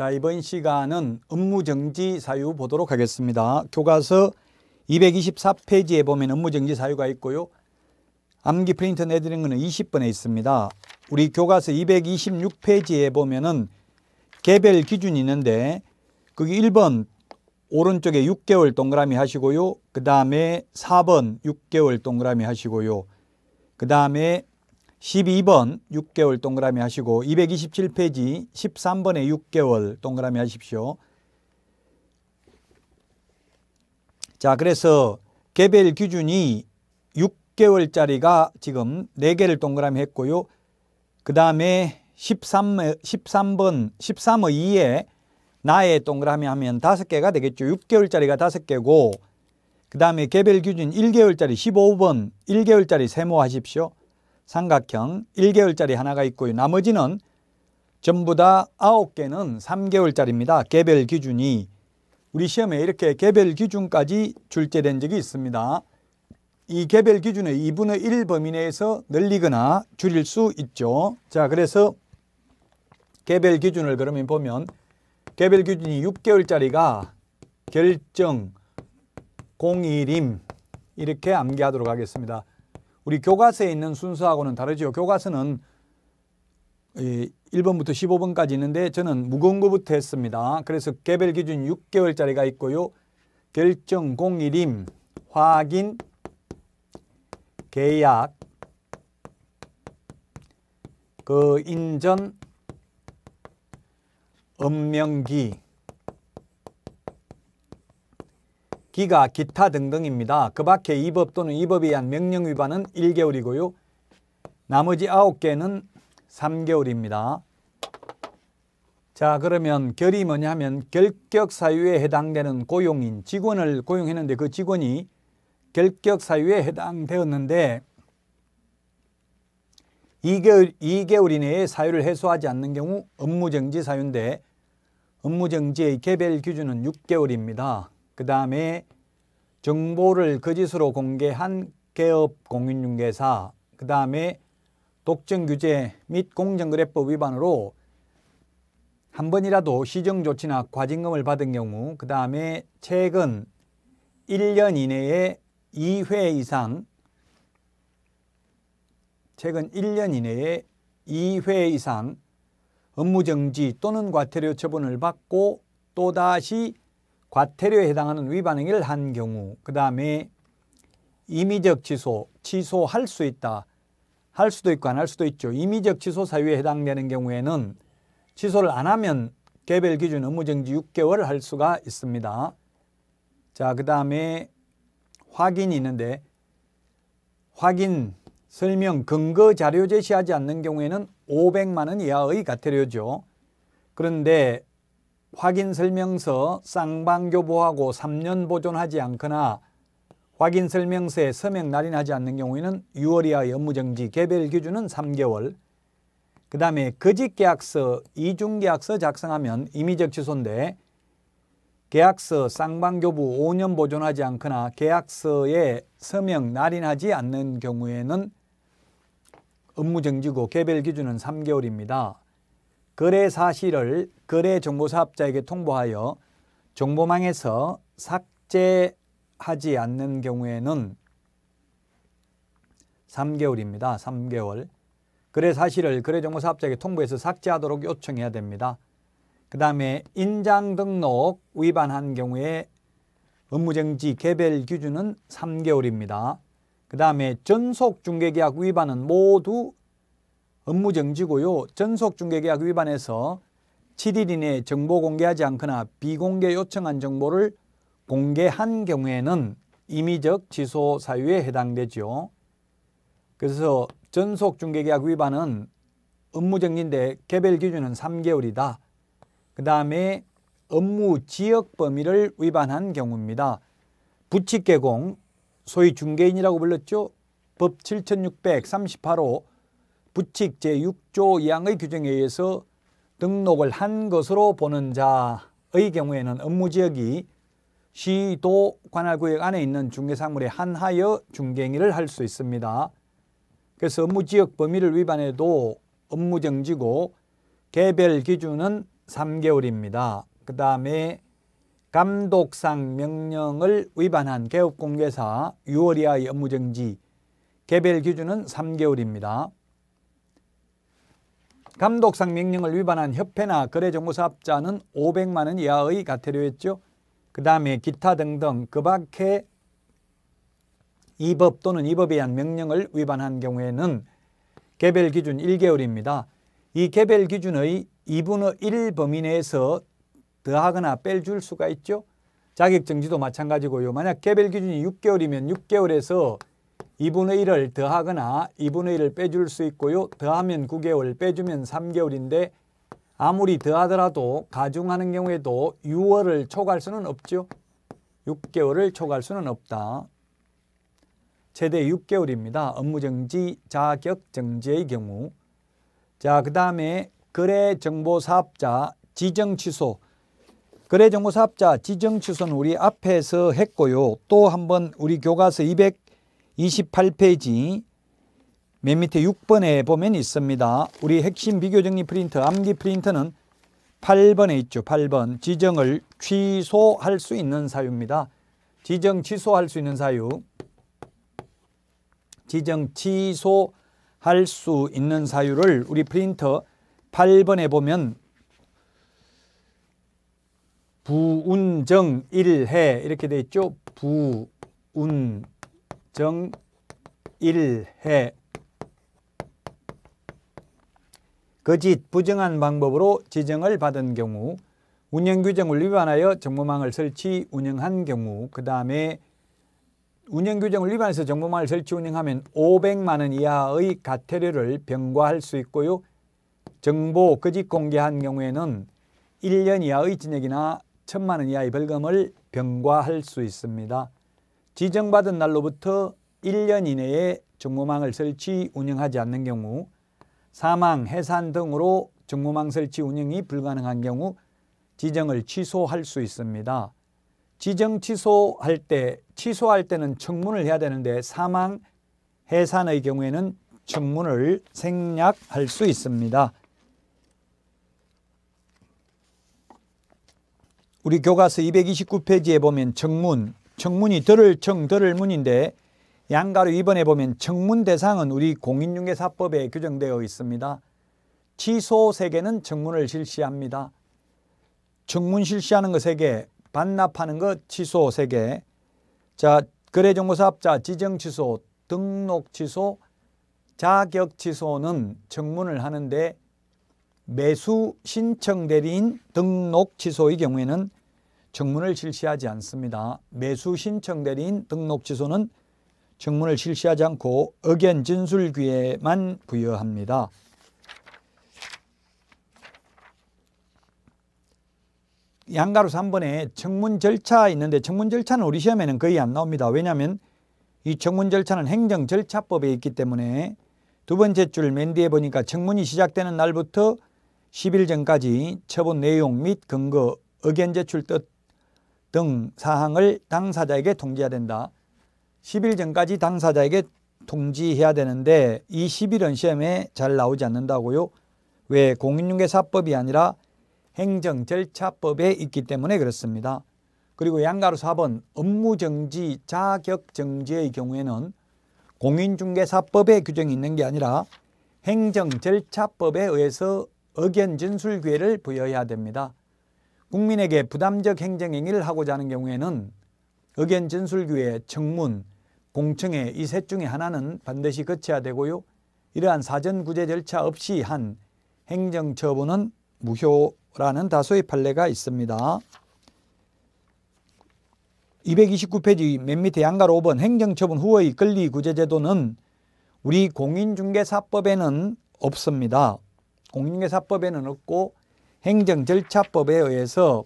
자, 이번 시간은 업무정지 사유 보도록 하겠습니다. 교과서 224페이지에 보면 업무정지 사유가 있고요. 암기 프린트 내드린 거는 20번에 있습니다. 우리 교과서 226페이지에 보면은 개별 기준이 있는데 그기 1번 오른쪽에 6개월 동그라미 하시고요. 그 다음에 4번 6개월 동그라미 하시고요. 그 다음에 12번 6개월 동그라미 하시고 227페이지 13번에 6개월 동그라미 하십시오. 자, 그래서 개별 기준이 6개월짜리가 지금 4개를 동그라미 했고요. 그 다음에 13, 13번, 13의 2에 나의 동그라미 하면 5개가 되겠죠. 6개월짜리가 5개고 그 다음에 개별 기준 1개월짜리 15번, 1개월짜리 세모하십시오. 삼각형 1개월짜리 하나가 있고요. 나머지는 전부 다 9개는 3개월짜리입니다. 개별 기준이 우리 시험에 이렇게 개별 기준까지 출제된 적이 있습니다. 이 개별 기준의 2분의 1 범위 내에서 늘리거나 줄일 수 있죠. 자, 그래서 개별 기준을 그러면 보면 개별 기준이 6개월짜리가 결정, 0 1임 이렇게 암기하도록 하겠습니다. 우리 교과서에 있는 순서하고는 다르죠. 교과서는 1번부터 15번까지 있는데 저는 무거운 거부터 했습니다. 그래서 개별 기준 6개월짜리가 있고요. 결정, 공일임, 확인, 계약, 그 인전, 음명기 기가, 기타 등등입니다. 그 밖에 이법 또는 이법에 의한 명령 위반은 1개월이고요. 나머지 9개는 3개월입니다. 자 그러면 결이 뭐냐면 결격사유에 해당되는 고용인 직원을 고용했는데 그 직원이 결격사유에 해당되었는데 2개월, 2개월 이내에 사유를 해소하지 않는 경우 업무정지 사유인데 업무정지의 개별 기준은 6개월입니다. 그 다음에 정보를 거짓으로 공개한 개업 공인중개사 그 다음에 독점규제 및 공정거래법 위반으로 한 번이라도 시정조치나 과징금을 받은 경우 그 다음에 최근 1년 이내에 2회 이상 최근 1년 이내에 2회 이상 업무정지 또는 과태료 처분을 받고 또다시 과태료에 해당하는 위반 행위를 한 경우 그 다음에 임의적 취소, 취소할 수 있다. 할 수도 있고 안 할 수도 있죠. 임의적 취소 사유에 해당되는 경우에는 취소를 안 하면 개별 기준 업무정지 6개월을 할 수가 있습니다. 자, 그 다음에 확인이 있는데 확인, 설명, 근거 자료 제시하지 않는 경우에는 500만 원 이하의 과태료죠. 그런데 확인 설명서 쌍방교부하고 3년 보존하지 않거나 확인 설명서에 서명 날인하지 않는 경우에는 6월 이하의 업무정지 개별 기준은 3개월 그 다음에 거짓계약서, 이중계약서 작성하면 임의적 취소인데 계약서 쌍방교부 5년 보존하지 않거나 계약서에 서명 날인하지 않는 경우에는 업무정지고 개별 기준은 3개월입니다. 거래 사실을 거래 정보 사업자에게 통보하여 정보망에서 삭제하지 않는 경우에는 3개월입니다. 3개월. 거래 사실을 거래 정보 사업자에게 통보해서 삭제하도록 요청해야 됩니다. 그 다음에 인장 등록 위반한 경우에 업무정지 개별 기준은 3개월입니다. 그 다음에 전속 중개계약 위반은 모두 업무정지고요. 전속 중개계약 위반에서 7일 이내에 정보 공개하지 않거나 비공개 요청한 정보를 공개한 경우에는 임의적 취소 사유에 해당되죠 그래서 전속 중개계약 위반은 업무정지인데 개별 기준은 3개월이다. 그 다음에 업무 지역 범위를 위반한 경우입니다. 부칙 개공, 소위 중개인이라고 불렀죠. 법 7638호 부칙 제6조 2항의 규정에 의해서 등록을 한 것으로 보는 자의 경우에는 업무지역이 시도 관할구역 안에 있는 중개상물에 한하여 중개행위를 할 수 있습니다. 그래서 업무지역 범위를 위반해도 업무정지고 개별 기준은 3개월입니다. 그 다음에 감독상 명령을 위반한 개업공개사 6월 이하의 업무정지 개별 기준은 3개월입니다. 감독상 명령을 위반한 협회나 거래정보사업자는 500만 원 이하의 과태료였죠. 그 다음에 기타 등등 그 밖에 이 법 또는 이법에 의한 명령을 위반한 경우에는 개별 기준 1개월입니다. 이 개별 기준의 2분의 1 범위 내에서 더하거나 뺄줄 수가 있죠. 자격정지도 마찬가지고요. 만약 개별 기준이 6개월이면 6개월에서 2분의 1을 더하거나 2분의 1을 빼줄 수 있고요. 더하면 9개월, 빼주면 3개월인데 아무리 더하더라도 가중하는 경우에도 6월을 초과할 수는 없죠. 6개월을 초과할 수는 없다. 최대 6개월입니다. 업무정지, 자격정지의 경우. 자, 그 다음에 거래정보사업자 지정취소. 거래정보사업자 지정취소는 우리 앞에서 했고요. 또 한번 우리 교과서 200 28페이지 맨 밑에 6번에 보면 있습니다. 우리 핵심 비교 정리 프린트, 암기 프린트는 8번에 있죠. 8번. 지정을 취소할 수 있는 사유입니다. 지정 취소할 수 있는 사유. 지정 취소할 수 있는 사유를 우리 프린터 8번에 보면 부운정 일해 이렇게 돼 있죠. 부운 정일해 거짓 부정한 방법으로 지정을 받은 경우 운영규정을 위반하여 정보망을 설치 운영한 경우 그 다음에 운영규정을 위반해서 정보망을 설치 운영하면 500만 원 이하의 과태료를 병과할 수 있고요. 정보 거짓 공개한 경우에는 1년 이하의 징역이나 1천만 원 이하의 벌금을 병과할 수 있습니다. 지정받은 날로부터 1년 이내에 정보망을 설치 운영하지 않는 경우 사망, 해산 등으로 정보망 설치 운영이 불가능한 경우 지정을 취소할 수 있습니다. 지정 취소할 때 취소할 때는 청문을 해야 되는데 사망, 해산의 경우에는 청문을 생략할 수 있습니다. 우리 교과서 229페이지에 보면 정문, 청문이 들을 청 들을 문인데 양가로 입원해 보면 청문 대상은 우리 공인중개사법에 규정되어 있습니다. 취소 세계는 청문을 실시합니다. 청문 실시하는 것 그 세계, 반납하는 것 그 취소 세계. 자, 거래정보사업자 지정 취소, 등록 취소, 자격 취소는 청문을 하는데 매수 신청 대리인 등록 취소의 경우에는 정문을 실시하지 않습니다. 매수 신청 대리인 등록 취소는 정문을 실시하지 않고 의견 진술 기회만 부여합니다. 양가로 3번에 청문 절차 있는데 청문 절차는 우리 시험에는 거의 안 나옵니다. 왜냐하면 이 청문 절차는 행정 절차법에 있기 때문에 두 번째 줄 맨 뒤에 보니까 청문이 시작되는 날부터 10일 전까지 처분 내용 및 근거 의견 제출 뜻등 사항을 당사자에게 통지해야 된다. 10일 전까지 당사자에게 통지해야 되는데 이 10일은 시험에 잘 나오지 않는다고요. 왜 공인중개사법이 아니라 행정절차법에 있기 때문에 그렇습니다. 그리고 양가로 4번 업무정지, 자격정지의 경우에는 공인중개사법의 규정이 있는 게 아니라 행정절차법에 의해서 의견 진술 기회를 부여해야 됩니다. 국민에게 부담적 행정행위를 하고자 하는 경우에는 의견 진술기회, 청문, 공청회 이 셋 중에 하나는 반드시 거쳐야 되고요. 이러한 사전 구제 절차 없이 한 행정 처분은 무효라는 다수의 판례가 있습니다. 229페이지 맨 밑에 양가로 5번 행정처분 후의 권리 구제 제도는 우리 공인중개사법에는 없습니다. 공인중개사법에는 없고 행정절차법에 의해서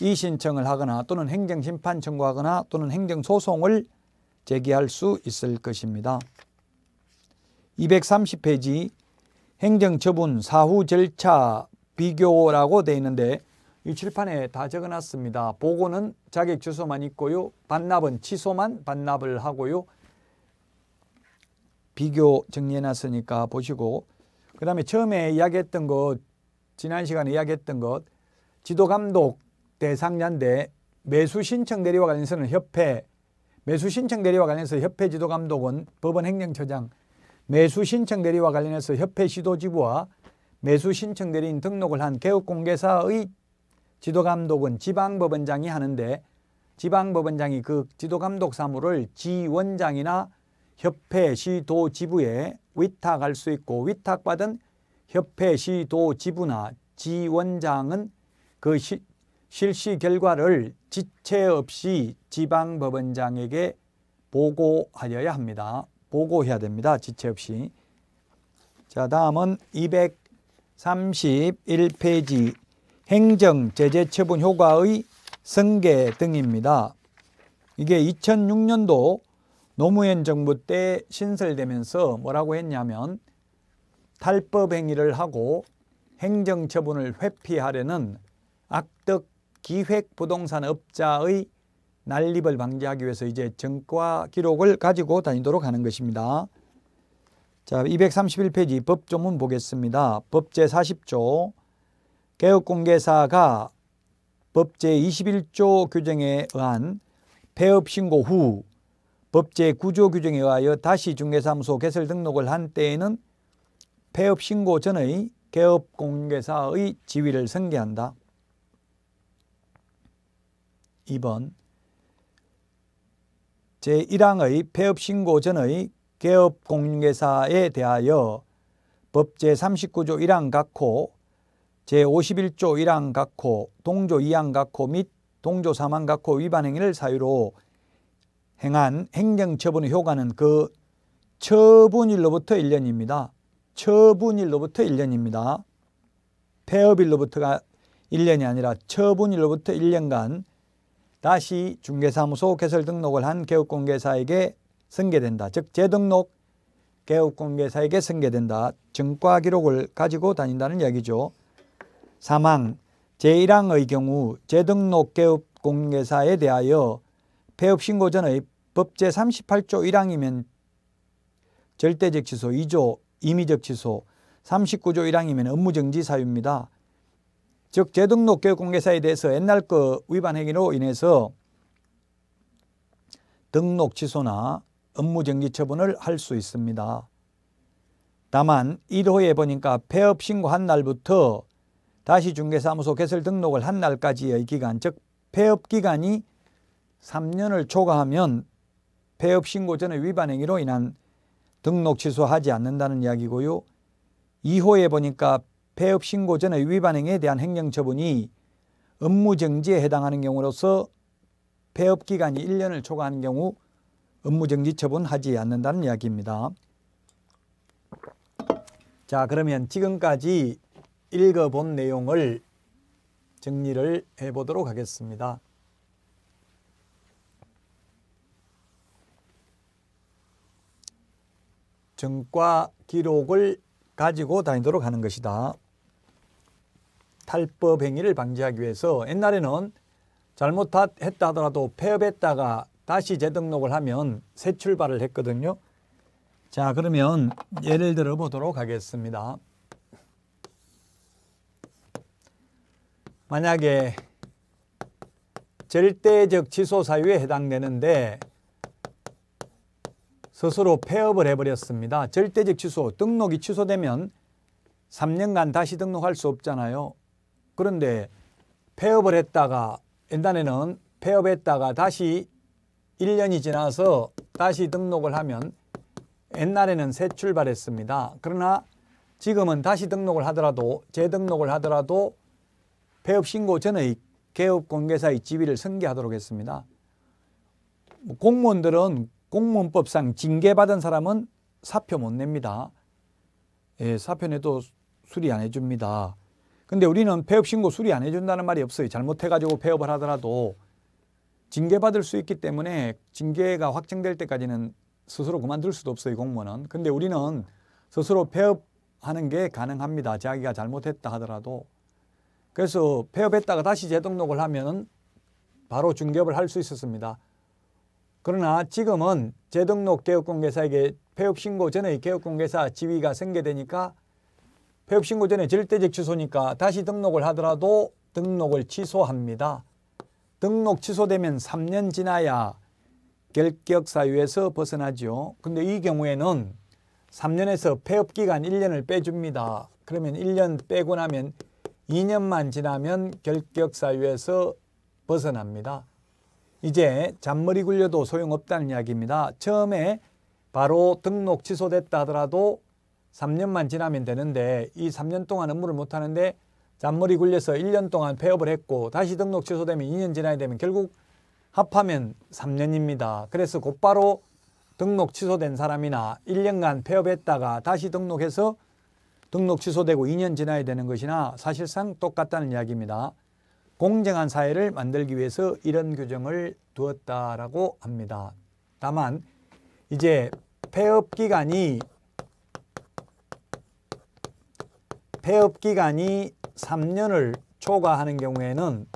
이신청을 하거나 또는 행정심판 청구하거나 또는 행정소송을 제기할 수 있을 것입니다. 230페이지 행정처분 사후 절차 비교라고 되어 있는데 이 칠판에 다 적어놨습니다. 보고는 자격 주소만 있고요. 반납은 취소만 반납을 하고요. 비교 정리해놨으니까 보시고 그 다음에 처음에 이야기했던 것 지난 시간에 이야기했던 것 지도감독 대상자인데 매수 신청 대리와 관련해서는 협회 매수 신청 대리와 관련해서 협회 지도감독은 법원 행정처장 매수 신청 대리와 관련해서 협회 시도지부와 매수 신청 대리인 등록을 한 개업공개사의 지도감독은 지방법원장이 하는데 지방법원장이 그 지도감독 사무를 지원장이나 협회 시도지부에 위탁할 수 있고 위탁받은 협회 시도 지부나 지원장은 그 시, 실시 결과를 지체 없이 지방법원장에게 보고하여야 합니다. 보고해야 됩니다. 지체 없이. 자, 다음은 231페이지 행정제재처분 효과의 승계 등입니다. 이게 2006년도 노무현 정부 때 신설되면서 뭐라고 했냐면 탈법 행위를 하고 행정처분을 회피하려는 악덕 기획부동산업자의 난립을 방지하기 위해서 이제 정과 기록을 가지고 다니도록 하는 것입니다. 자, 231페이지 법조문 보겠습니다. 법제 40조 개업공개사가 법제 21조 규정에 의한 폐업 신고 후 법제 9조 규정에 의하여 다시 중개사무소 개설 등록을 한 때에는 폐업 신고 전의 개업 공개사의 지위를 승계한다. 2번 제1항의 폐업 신고 전의 개업 공개사에 대하여 법 제39조 1항 각호 제51조 1항 각호 동조 2항 각호 및 동조 3항 각호 위반 행위를 사유로 행한 행정처분의 효과는 그 처분일로부터 1년입니다. 처분일로부터 1년입니다. 폐업일로부터가 1년이 아니라 처분일로부터 1년간 다시 중개사무소 개설 등록을 한 개업공개사에게 승계된다. 즉 재등록 개업공개사에게 승계된다. 증과 기록을 가지고 다닌다는 이기죠 사망 제1항의 경우 재등록 개업공개사에 대하여 폐업신고 전의 법제 38조 1항이면 절대적 취소 2조 임의적 취소, 39조 1항이면 업무정지 사유입니다. 즉 재등록 교육공개사에 대해서 옛날 거 위반 행위로 인해서 등록 취소나 업무정지 처분을 할 수 있습니다. 다만 1호에 보니까 폐업 신고한 날부터 다시 중개사무소 개설 등록을 한 날까지의 기간 즉 폐업 기간이 3년을 초과하면 폐업 신고 전의 위반 행위로 인한 등록 취소하지 않는다는 이야기고요. 2호에 보니까 폐업 신고 전의 위반 행위에 대한 행정 처분이 업무 정지에 해당하는 경우로서 폐업 기간이 1년을 초과하는 경우 업무 정지 처분하지 않는다는 이야기입니다. 자, 그러면 지금까지 읽어본 내용을 정리를 해 보도록 하겠습니다. 정과 기록을 가지고 다니도록 하는 것이다. 탈법 행위를 방지하기 위해서 옛날에는 잘못했다 하더라도 폐업했다가 다시 재등록을 하면 새 출발을 했거든요. 자 그러면 예를 들어 보도록 하겠습니다. 만약에 절대적 취소 사유에 해당되는데 스스로 폐업을 해버렸습니다. 절대적 취소, 등록이 취소되면 3년간 다시 등록할 수 없잖아요. 그런데 폐업을 했다가 옛날에는 폐업했다가 다시 1년이 지나서 다시 등록을 하면 옛날에는 새 출발했습니다. 그러나 지금은 다시 등록을 하더라도 재등록을 하더라도 폐업 신고 전의 개업 공개사의 지위를 승계하도록 했습니다. 공무원들은 공무원법상 징계받은 사람은 사표 못 냅니다. 예, 사표 내도 수리 안 해줍니다. 근데 우리는 폐업 신고 수리 안 해준다는 말이 없어요. 잘못해가지고 폐업을 하더라도 징계받을 수 있기 때문에 징계가 확정될 때까지는 스스로 그만둘 수도 없어요. 공무원은. 근데 우리는 스스로 폐업하는 게 가능합니다. 자기가 잘못했다 하더라도. 그래서 폐업했다가 다시 재등록을 하면 바로 중개업을 할 수 있었습니다. 그러나 지금은 재등록 개혁공개사에게 폐업신고 전의 개혁공개사 지위가 생겨되니까 폐업신고 전에 절대적 취소니까 다시 등록을 하더라도 등록을 취소합니다. 등록 취소되면 3년 지나야 결격 사유에서 벗어나죠. 근데 이 경우에는 3년에서 폐업 기간 1년을 빼줍니다. 그러면 1년 빼고 나면 2년만 지나면 결격 사유에서 벗어납니다. 이제 잔머리 굴려도 소용없다는 이야기입니다. 처음에 바로 등록 취소됐다 하더라도 3년만 지나면 되는데 이 3년 동안 업무를 못하는데 잔머리 굴려서 1년 동안 폐업을 했고 다시 등록 취소되면 2년 지나야 되면 결국 합하면 3년입니다. 그래서 곧바로 등록 취소된 사람이나 1년간 폐업했다가 다시 등록해서 등록 취소되고 2년 지나야 되는 것이나 사실상 똑같다는 이야기입니다. 공정한 사회를 만들기 위해서 이런 규정을 두었다라고 합니다. 다만 이제 폐업 기간이 폐업 기간이 3년을 초과하는 경우에는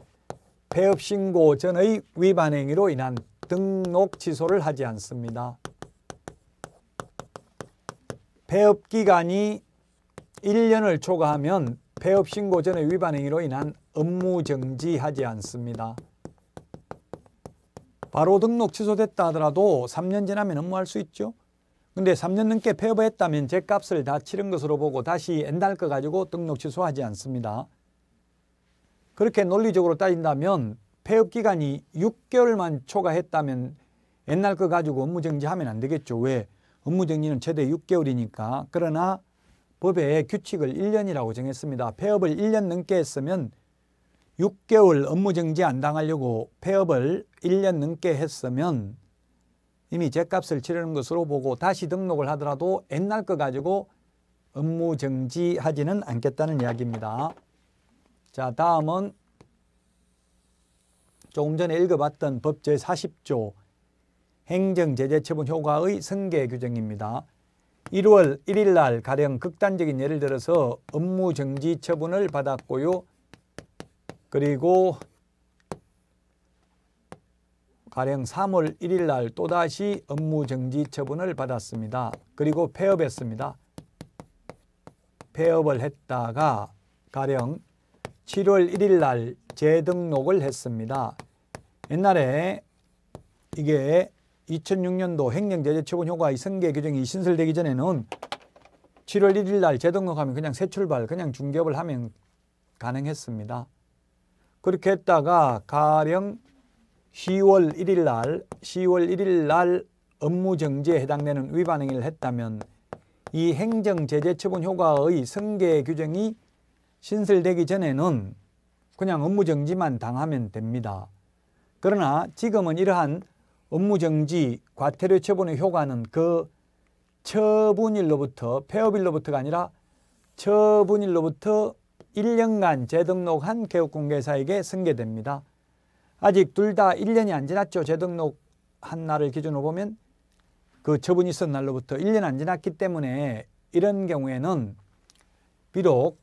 폐업 신고 전의 위반 행위로 인한 등록 취소를 하지 않습니다. 폐업 기간이 1년을 초과하면 폐업 신고 전의 위반 행위로 인한 업무 정지하지 않습니다. 바로 등록 취소됐다 하더라도 3년 지나면 업무할 수 있죠. 근데 3년 넘게 폐업했다면 제 값을 다 치른 것으로 보고 다시 엔달 거 가지고 등록 취소하지 않습니다. 그렇게 논리적으로 따진다면 폐업 기간이 6개월만 초과했다면 옛날 거 가지고 업무 정지하면 안 되겠죠. 왜? 업무 정지는 최대 6개월이니까. 그러나 법의 규칙을 1년이라고 정했습니다. 폐업을 1년 넘게 했으면 6개월 업무정지 안 당하려고 폐업을 1년 넘게 했으면 이미 제값을 치르는 것으로 보고 다시 등록을 하더라도 옛날 거 가지고 업무정지 하지는 않겠다는 이야기입니다. 자 다음은 조금 전에 읽어봤던 법 제40조 행정제재처분 효과의 승계 규정입니다. 1월 1일 날 가령 극단적인 예를 들어서 업무정지 처분을 받았고요. 그리고 가령 3월 1일 날 또다시 업무 정지 처분을 받았습니다. 그리고 폐업했습니다. 폐업을 했다가 가령 7월 1일 날 재등록을 했습니다. 옛날에 이게 2006년도 횡령제재처분 효과의 승계 규정이 신설되기 전에는 7월 1일 날 재등록하면 그냥 새 출발, 그냥 중개업을 하면 가능했습니다. 그렇게 했다가 가령 10월 1일 날 10월 1일 날 업무 정지에 해당되는 위반 행위를 했다면 이 행정 제재 처분 효과의 승계 규정이 신설되기 전에는 그냥 업무 정지만 당하면 됩니다. 그러나 지금은 이러한 업무 정지 과태료 처분의 효과는 그 처분일로부터 폐업일로부터가 아니라 처분일로부터 1년간 재등록한 개업공개사에게 승계됩니다. 아직 둘 다 1년이 안 지났죠. 재등록한 날을 기준으로 보면 그 처분이 있었 날로부터 1년 안 지났기 때문에 이런 경우에는 비록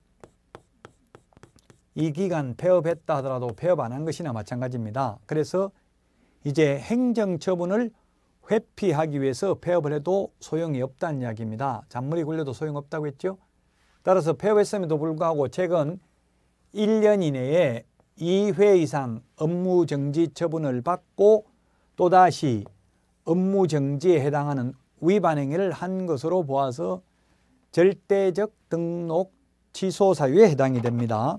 이 기간 폐업했다 하더라도 폐업 안 한 것이나 마찬가지입니다. 그래서 이제 행정처분을 회피하기 위해서 폐업을 해도 소용이 없다는 이야기입니다. 잔물이 걸려도 소용없다고 했죠. 따라서 폐업했음에도 불구하고 최근 1년 이내에 2회 이상 업무 정지 처분을 받고 또다시 업무 정지에 해당하는 위반 행위를 한 것으로 보아서 절대적 등록 취소 사유에 해당이 됩니다.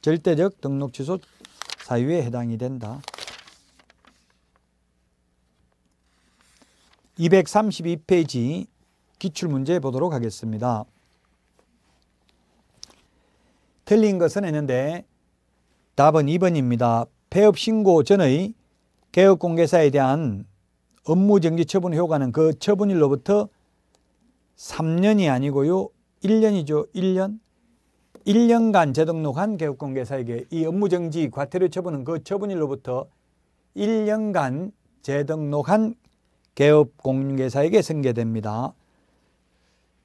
절대적 등록 취소 사유에 해당이 된다. 232페이지 기출문제 보도록 하겠습니다. 틀린 것은 했는데 답은 2번입니다. 폐업 신고 전의 개업공개사에 대한 업무정지 처분 효과는 그 처분일로부터 3년이 아니고요. 1년이죠. 1년. 1년간 재등록한 개업공개사에게 이 업무정지 과태료 처분은 그 처분일로부터 1년간 재등록한 개업공개사에게 생겨됩니다.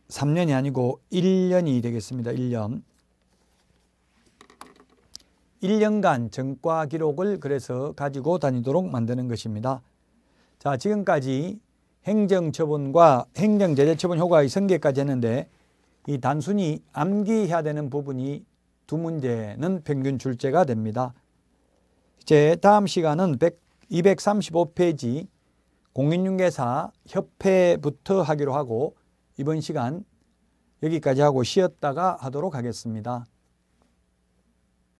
3년이 아니고 1년이 되겠습니다. 1년. 1년간 전과 기록을 그래서 가지고 다니도록 만드는 것입니다. 자, 지금까지 행정처분과 행정제재처분 효과의 성계까지 했는데 이 단순히 암기해야 되는 부분이 두 문제는 평균 출제가 됩니다. 이제 다음 시간은 235페이지 공인중개사 협회부터 하기로 하고 이번 시간 여기까지 하고 쉬었다가 하도록 하겠습니다.